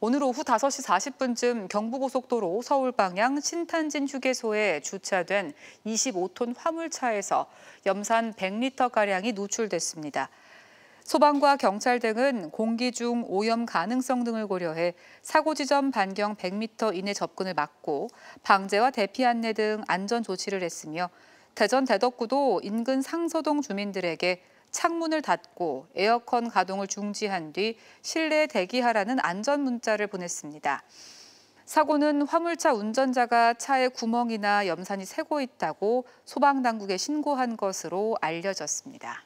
오늘 오후 5시 40분쯤 경부고속도로 서울 방향 신탄진 휴게소에 주차된 25톤 화물차에서 염산 100리터가량이 누출됐습니다. 소방과 경찰 등은 공기 중 오염 가능성 등을 고려해 사고 지점 반경 100m 이내 접근을 막고 방제와 대피 안내 등 안전 조치를 했으며 대전 대덕구도 인근 상서동 주민들에게 창문을 닫고 에어컨 가동을 중지한 뒤 실내에 대기하라는 안전 문자를 보냈습니다. 사고는 화물차 운전자가 차에 구멍이나 염산이 새고 있다고 소방당국에 신고한 것으로 알려졌습니다.